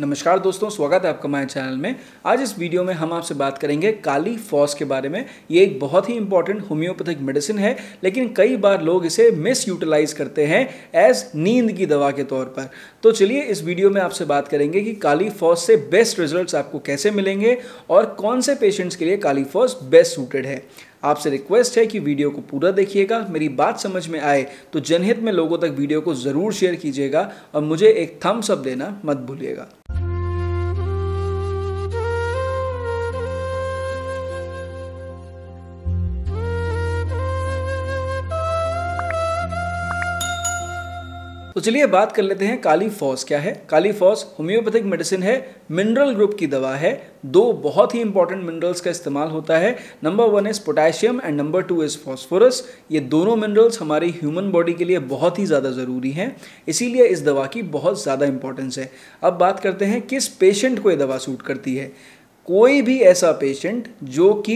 नमस्कार दोस्तों स्वागत है आपका हमारे चैनल में आज इस वीडियो में हम आपसे बात करेंगे काली फॉस के बारे में ये एक बहुत ही इंपॉर्टेंट होम्योपैथिक मेडिसिन है लेकिन कई बार लोग इसे मिस यूटिलाइज करते हैं एज नींद की दवा के तौर पर तो चलिए इस वीडियो में आपसे बात करेंगे कि काली फॉस से बेस्ट रिजल्ट आपको कैसे मिलेंगे और कौन से पेशेंट्स के लिए काली फॉस बेस्ट सूटेड है आपसे रिक्वेस्ट है कि वीडियो को पूरा देखिएगा मेरी बात समझ में आए तो जनहित में लोगों तक वीडियो को ज़रूर शेयर कीजिएगा और मुझे एक थम्स अप देना मत भूलिएगा तो चलिए बात कर लेते हैं काली फॉस क्या है काली फॉस होम्योपैथिक मेडिसिन है मिनरल ग्रुप की दवा है दो बहुत ही इंपॉर्टेंट मिनरल्स का इस्तेमाल होता है number one is potassium and number two is phosphorus ये दोनों मिनरल्स हमारी ह्यूमन बॉडी के लिए बहुत ही ज़्यादा ज़रूरी हैं इसीलिए इस दवा की बहुत ज़्यादा इंपॉर्टेंस है अब बात करते हैं किस पेशेंट को ये दवा सूट करती है कोई भी ऐसा पेशेंट जो कि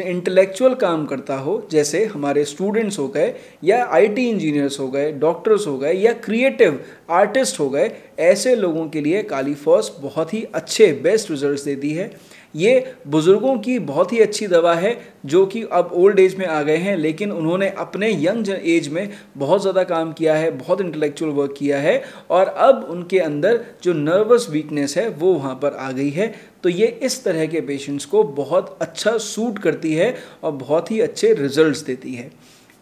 इंटेलेक्चुअल काम करता हो जैसे हमारे स्टूडेंट्स हो गए या आईटी इंजीनियर्स हो गए डॉक्टर्स हो गए या क्रिएटिव आर्टिस्ट हो गए ऐसे लोगों के लिए कालीफॉस बहुत ही अच्छे बेस्ट रिजल्ट्स देती है ये बुज़ुर्गों की बहुत ही अच्छी दवा है जो कि अब ओल्ड एज में आ गए हैं लेकिन उन्होंने अपने यंग एज में बहुत ज़्यादा काम किया है बहुत इंटेलेक्चुअल वर्क किया है और अब उनके अंदर जो नर्वस वीकनेस है वो वहाँ पर आ गई है तो ये इस तरह के पेशेंट्स को बहुत अच्छा सूट करती है और बहुत ही अच्छे रिज़ल्ट देती है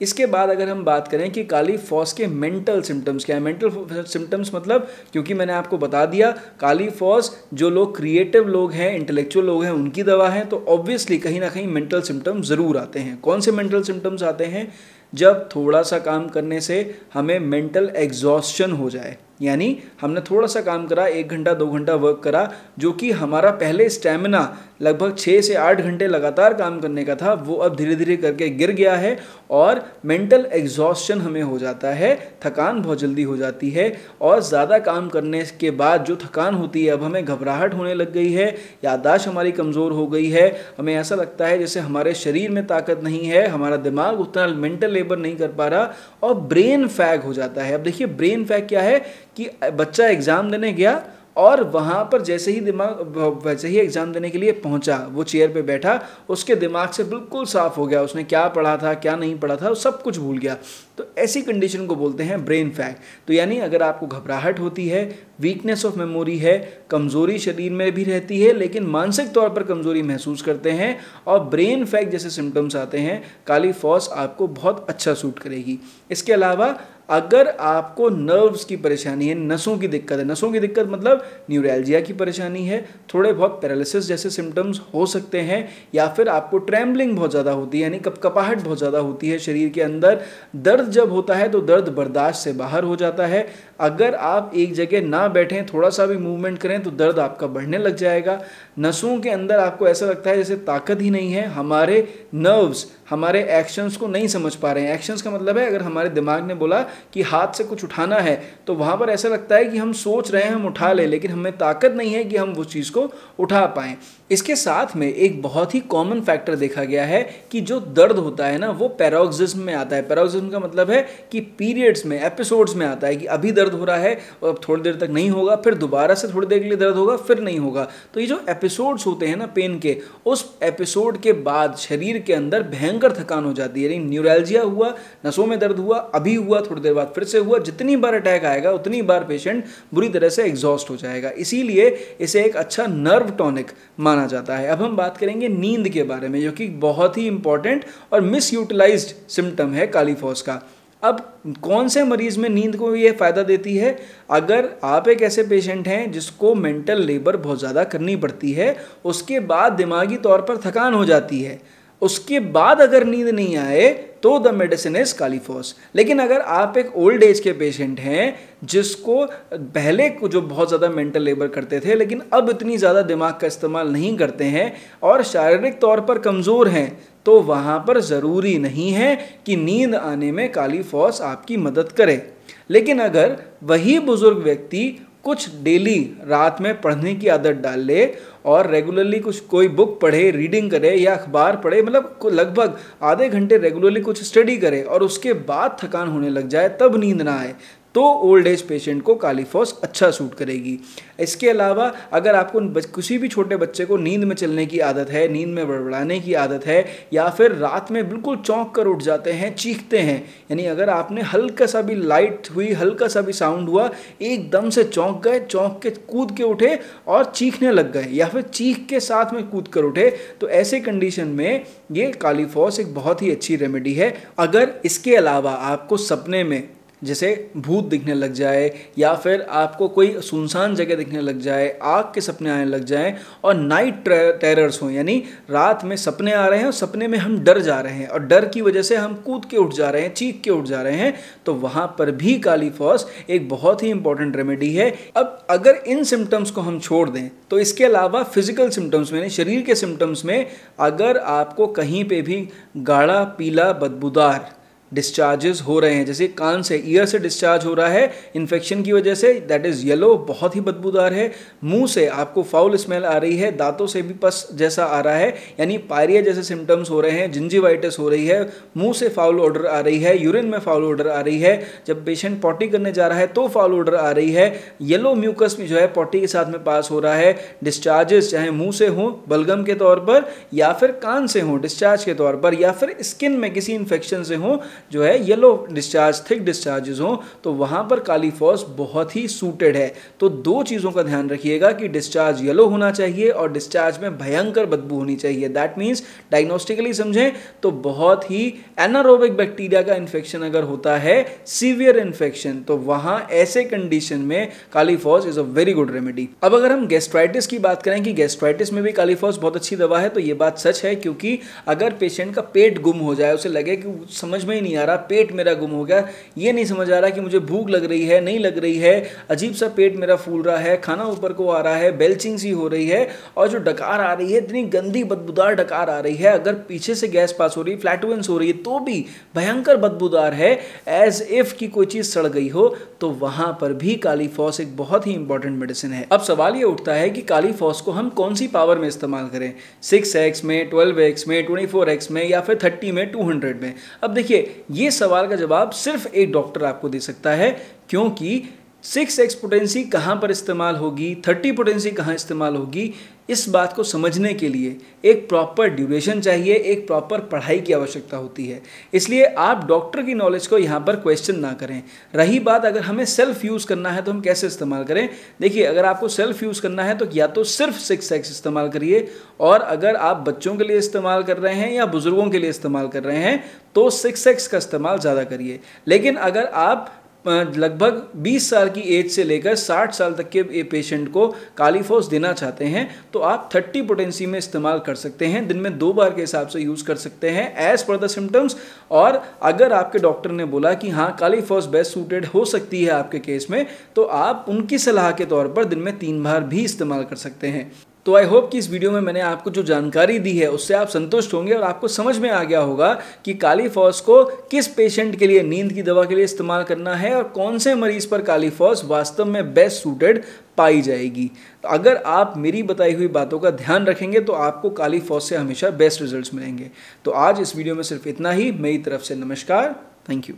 इसके बाद अगर हम बात करें कि काली फॉस के मेंटल सिम्टम्स क्या है मेंटल सिम्टम्स मतलब क्योंकि मैंने आपको बता दिया काली फॉस जो लोग क्रिएटिव लोग हैं इंटेलेक्चुअल लोग हैं उनकी दवा है तो ऑब्वियसली कहीं ना कहीं मेंटल सिम्टम्स ज़रूर आते हैं कौन से मेंटल सिम्टम्स आते हैं जब थोड़ा सा काम करने से हमें मेंटल एग्जॉस्शन हो जाए यानी हमने थोड़ा सा काम करा एक घंटा दो घंटा वर्क करा जो कि हमारा पहले स्टेमिना लगभग छः से आठ घंटे लगातार काम करने का था वो अब धीरे धीरे करके गिर गया है और मेंटल एग्जॉस्शन हमें हो जाता है थकान बहुत जल्दी हो जाती है और ज़्यादा काम करने के बाद जो थकान होती है अब हमें घबराहट होने लग गई है याददाश्त हमारी कमज़ोर हो गई है हमें ऐसा लगता है जैसे हमारे शरीर में ताकत नहीं है हमारा दिमाग उतना मेंटल लेबर नहीं कर पा रहा और ब्रेन फैग हो जाता है अब देखिए ब्रेन फैग क्या है कि बच्चा एग्ज़ाम देने गया और वहाँ पर जैसे ही दिमाग वैसे ही एग्ज़ाम देने के लिए पहुँचा वो चेयर पे बैठा उसके दिमाग से बिल्कुल साफ़ हो गया उसने क्या पढ़ा था क्या नहीं पढ़ा था सब कुछ भूल गया तो ऐसी कंडीशन को बोलते हैं ब्रेन फैग तो यानी अगर आपको घबराहट होती है वीकनेस ऑफ मेमोरी है कमज़ोरी शरीर में भी रहती है लेकिन मानसिक तौर पर कमज़ोरी महसूस करते हैं और ब्रेन फैग जैसे सिम्टम्स आते हैं काली फॉस आपको बहुत अच्छा सूट करेगी इसके अलावा अगर आपको नर्व्स की परेशानी है नसों की दिक्कत है नसों की दिक्कत मतलब न्यूरैल्जिया की परेशानी है थोड़े बहुत पैरालिसिस जैसे सिम्टम्स हो सकते हैं या फिर आपको ट्रैम्बलिंग बहुत ज़्यादा होती है यानी कपकपाहट बहुत ज़्यादा होती है शरीर के अंदर दर्द जब होता है तो दर्द बर्दाश्त से बाहर हो जाता है अगर आप एक जगह ना बैठें थोड़ा सा भी मूवमेंट करें तो दर्द आपका बढ़ने लग जाएगा नसों के अंदर आपको ऐसा लगता है जैसे ताकत ही नहीं है हमारे नर्व्स हमारे एक्शंस को नहीं समझ पा रहे हैं एक्शंस का मतलब है अगर हमारे दिमाग ने बोला कि हाथ से कुछ उठाना है तो वहाँ पर ऐसा लगता है कि हम सोच रहे हैं हम उठा लें लेकिन हमें ताकत नहीं है कि हम उस चीज़ को उठा पाएँ इसके साथ में एक बहुत ही कॉमन फैक्टर देखा गया है कि जो दर्द होता है ना वो पैरोक्सिज्म में आता है पैरोक्सिज्म का मतलब है कि पीरियड्स में एपिसोड्स में आता है कि अभी दर्द दर्द हो रहा है और अब थोड़ी देर तक नहीं होगा फिर दोबारा से थोड़ी देर के लिए दर्द होगा फिर नहीं होगा तो ये जो एपिसोड्स होते हैं ना पेन के उस एपिसोड के बाद शरीर के अंदर भयंकर थकान हो जाती है यानी न्यूरल्जिया हुआ नसों में दर्द हुआ अभी हुआ थोड़ी देर बाद फिर से हुआ जितनी बार अटैक आएगा उतनी बार पेशेंट बुरी तरह से एग्जॉस्ट हो जाएगा इसीलिए इसे एक अच्छा नर्व टॉनिक माना जाता है अब हम बात करेंगे नींद के बारे में जो कि बहुत ही इंपॉर्टेंट और मिस यूटिलाइज्ड सिम्टम है कालीफॉस का अब कौन से मरीज़ में नींद को ये फ़ायदा देती है अगर आप एक ऐसे पेशेंट हैं जिसको मेंटल लेबर बहुत ज़्यादा करनी पड़ती है उसके बाद दिमागी तौर पर थकान हो जाती है उसके बाद अगर नींद नहीं आए तो द मेडिसिन इज कालीफॉस लेकिन अगर आप एक ओल्ड एज के पेशेंट हैं जिसको पहले जो बहुत ज़्यादा मेंटल लेबर करते थे लेकिन अब इतनी ज़्यादा दिमाग का इस्तेमाल नहीं करते हैं और शारीरिक तौर पर कमज़ोर हैं तो वहाँ पर ज़रूरी नहीं है कि नींद आने में काली फौज आपकी मदद करे लेकिन अगर वही बुज़ुर्ग व्यक्ति कुछ डेली रात में पढ़ने की आदत डाल ले और रेगुलरली कुछ कोई बुक पढ़े रीडिंग करे या अखबार पढ़े मतलब लगभग आधे घंटे रेगुलरली कुछ स्टडी करे और उसके बाद थकान होने लग जाए तब नींद ना आए तो ओल्ड एज पेशेंट को कालीफॉस अच्छा सूट करेगी इसके अलावा अगर आपको किसी भी छोटे बच्चे को नींद में चलने की आदत है नींद में बड़बड़ाने की आदत है या फिर रात में बिल्कुल चौंक कर उठ जाते हैं चीखते हैं यानी अगर आपने हल्का सा भी लाइट हुई हल्का सा भी साउंड हुआ एकदम से चौंक गए चौंक के कूद के उठे और चीखने लग गए या फिर चीख के साथ में कूद कर उठे तो ऐसे कंडीशन में ये कालीफॉस एक बहुत ही अच्छी रेमेडी है अगर इसके अलावा आपको सपने में जैसे भूत दिखने लग जाए या फिर आपको कोई सुनसान जगह दिखने लग जाए आग के सपने आने लग जाएं और नाइट टेरर्स हों यानी रात में सपने आ रहे हैं और सपने में हम डर जा रहे हैं और डर की वजह से हम कूद के उठ जा रहे हैं चीख के उठ जा रहे हैं तो वहाँ पर भी काली फॉस एक बहुत ही इंपॉर्टेंट रेमेडी है अब अगर इन सिम्टम्स को हम छोड़ दें तो इसके अलावा फिजिकल सिम्टम्स में शरीर के सिम्टम्स में अगर आपको कहीं पर भी गाढ़ा पीला बदबूदार डिस्चार्जेस हो रहे हैं जैसे कान से ईयर से डिस्चार्ज हो रहा है इन्फेक्शन की वजह से दैट इज़ येलो बहुत ही बदबूदार है मुंह से आपको फाउल स्मेल आ रही है दांतों से भी पस जैसा आ रहा है यानी पायरिया जैसे सिम्टम्स हो रहे हैं जिंजीवाइटिस हो रही है मुंह से फाउल ऑर्डर आ रही है यूरिन में फाउल ऑर्डर आ रही है जब पेशेंट पॉटी करने जा रहा है तो फाउल ऑर्डर आ रही है येलो म्यूकस भी जो है पॉटी के साथ में पास हो रहा है डिस्चार्जेस चाहे मुंह से हों बलगम के तौर पर या फिर कान से हों डिस्चार्ज के तौर पर या फिर स्किन में किसी इन्फेक्शन से हों जो है येलो डिस्चार्ज थिक डिस्चार्जेस हों तो वहाँ पर कालीफॉस बहुत ही सूटेड है तो दो चीज़ों का ध्यान रखिएगा कि डिस्चार्ज येलो होना चाहिए और डिस्चार्ज में भयंकर बदबू होनी चाहिए दैट मीन्स डायग्नोस्टिकली समझें तो बहुत ही एनारोबिक बैक्टीरिया का इन्फेक्शन अगर होता है सीवियर इन्फेक्शन तो वहाँ ऐसे कंडीशन में kali phos is a very good remedy अब अगर हम गैस्ट्राइटिस की बात करें कि गैस्ट्राइटिस में भी कालीफॉस बहुत अच्छी दवा है तो ये बात सच है क्योंकि अगर पेशेंट का पेट गुम हो जाए उसे लगे कि समझ में नहीं आ रहा पेट मेरा गुम हो गया ये नहीं समझ आ रहा कि मुझे भूख लग रही है नहीं लग रही है अजीब सा पेट मेरा फूल रहा है खाना ऊपर को आ रहा है बेल्चिंग सी हो रही है और जो डकार आ रही है इतनी गंदी बदबूदार डकार आ रही है अगर पीछे से गैस पास हो रही है फ्लैटुलेंस हो रही है तो भी भयंकर बदबूदार है एज इफ की कोई चीज़ सड़ गई हो तो वहाँ पर भी काली फॉस एक बहुत ही इंपॉर्टेंट मेडिसिन है अब सवाल ये उठता है कि काली फॉस को हम कौन सी पावर में इस्तेमाल करें सिक्स एक्स में ट्वेल्व एक्स में ट्वेंटी फोर एक्स में या फिर थर्टी में टू हंड्रेड में अब देखिए ये सवाल का जवाब सिर्फ एक डॉक्टर आपको दे सकता है क्योंकि सिक्स एक्स पोटेंसी कहाँ पर इस्तेमाल होगी थर्टी पोटेंसी कहाँ इस्तेमाल होगी इस बात को समझने के लिए एक प्रॉपर ड्यूरेशन चाहिए एक प्रॉपर पढ़ाई की आवश्यकता होती है इसलिए आप डॉक्टर की नॉलेज को यहाँ पर क्वेश्चन ना करें रही बात अगर हमें सेल्फ यूज़ करना है तो हम कैसे इस्तेमाल करें देखिए अगर आपको सेल्फ यूज़ करना है तो या तो सिर्फ सिक्स एक्स इस्तेमाल करिए और अगर आप बच्चों के लिए इस्तेमाल कर रहे हैं या बुज़ुर्गों के लिए इस्तेमाल कर रहे हैं तो सिक्स एक्स का इस्तेमाल ज़्यादा करिए लेकिन अगर आप लगभग 20 साल की एज से लेकर 60 साल तक के पेशेंट को कालीफोस देना चाहते हैं तो आप 30 पोटेंसी में इस्तेमाल कर सकते हैं दिन में दो बार के हिसाब से यूज़ कर सकते हैं एज़ पर द सिम्टम्स और अगर आपके डॉक्टर ने बोला कि हाँ कालीफोस बेस्ट सूटेड हो सकती है आपके केस में तो आप उनकी सलाह के तौर पर दिन में तीन बार भी इस्तेमाल कर सकते हैं तो आई होप कि इस वीडियो में मैंने आपको जो जानकारी दी है उससे आप संतुष्ट होंगे और आपको समझ में आ गया होगा कि कालीफॉस को किस पेशेंट के लिए नींद की दवा के लिए इस्तेमाल करना है और कौन से मरीज़ पर कालीफॉस वास्तव में बेस्ट सूटेड पाई जाएगी तो अगर आप मेरी बताई हुई बातों का ध्यान रखेंगे तो आपको फौज से हमेशा बेस्ट रिजल्ट मिलेंगे तो आज इस वीडियो में सिर्फ इतना ही मेरी तरफ से नमस्कार थैंक यू